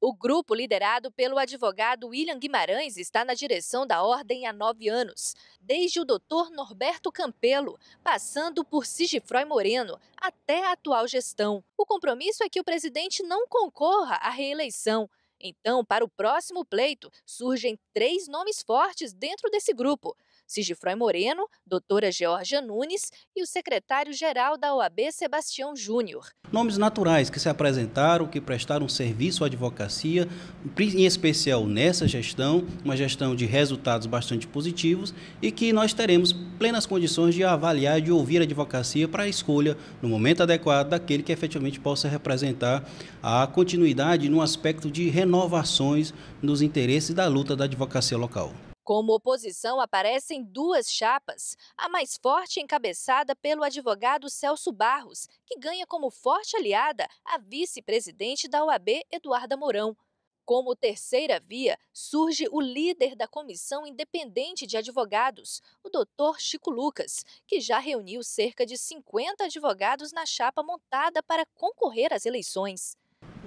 O grupo, liderado pelo advogado William Guimarães, está na direção da ordem há nove anos, desde o doutor Norberto Campelo, passando por Sigifroy Moreno, até a atual gestão. O compromisso é que o presidente não concorra à reeleição. Então, para o próximo pleito, surgem três nomes fortes dentro desse grupo: Sigifroi Moreno, doutora Georgia Nunes e o secretário-geral da OAB, Sebastião Júnior. Nomes naturais que se apresentaram, que prestaram serviço à advocacia, em especial nessa gestão, uma gestão de resultados bastante positivos e que nós teremos plenas condições de avaliar e de ouvir a advocacia para a escolha, no momento adequado, daquele que efetivamente possa representar a continuidade no aspecto de renovações nos interesses da luta da advocacia local. Como oposição, aparecem duas chapas. A mais forte, é encabeçada pelo advogado Celso Barros, que ganha como forte aliada a vice-presidente da OAB, Eduarda Mourão. Como terceira via, surge o líder da Comissão Independente de Advogados, o doutor Chico Lucas, que já reuniu cerca de 50 advogados na chapa montada para concorrer às eleições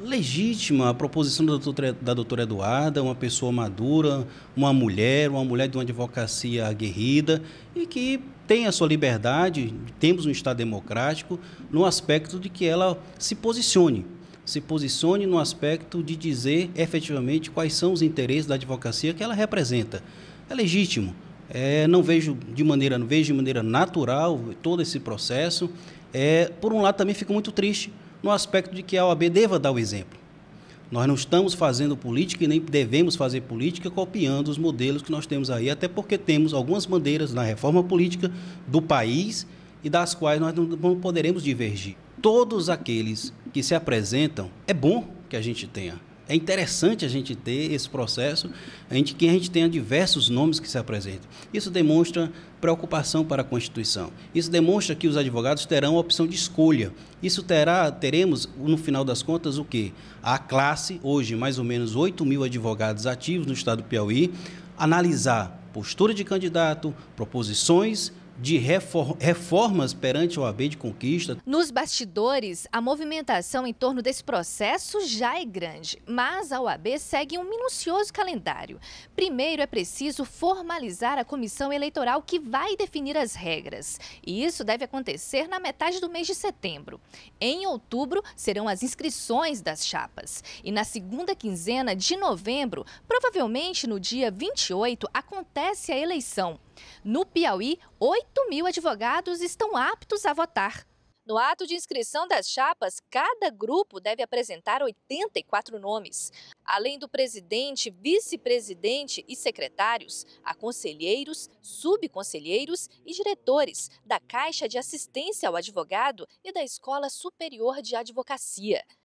legítima a proposição da doutora, da doutora Eduarda, uma pessoa madura, uma mulher, uma mulher de uma advocacia aguerrida e que tem a sua liberdade, temos um Estado democrático, no aspecto de que ela se posicione. Se posicione no aspecto de dizer efetivamente quais são os interesses da advocacia que ela representa. É legítimo. É, não vejo de maneira, não vejo de maneira natural todo esse processo. É, por um lado também fico muito triste no aspecto de que a OAB deva dar o exemplo. Nós não estamos fazendo política e nem devemos fazer política copiando os modelos que nós temos aí, até porque temos algumas bandeiras na reforma política do país e das quais nós não poderemos divergir. Todos aqueles que se apresentam, é bom que a gente tenha é interessante a gente ter esse processo em que a gente tenha diversos nomes que se apresentam. Isso demonstra preocupação para a Constituição. Isso demonstra que os advogados terão a opção de escolha. Isso terá, teremos, no final das contas, o quê? A classe, hoje, mais ou menos 8 mil advogados ativos no estado do Piauí, analisar postura de candidato, proposições de reformas perante a OAB de conquista. Nos bastidores, a movimentação em torno desse processo já é grande, mas a OAB segue um minucioso calendário. Primeiro é preciso formalizar a comissão eleitoral que vai definir as regras. E isso deve acontecer na metade do mês de setembro. Em outubro serão as inscrições das chapas. E na segunda quinzena de novembro, provavelmente no dia 28, acontece a eleição. No Piauí, 8 mil advogados estão aptos a votar. No ato de inscrição das chapas, cada grupo deve apresentar 84 nomes. Além do presidente, vice-presidente e secretários, há conselheiros, subconselheiros e diretores da Caixa de Assistência ao Advogado e da Escola Superior de Advocacia.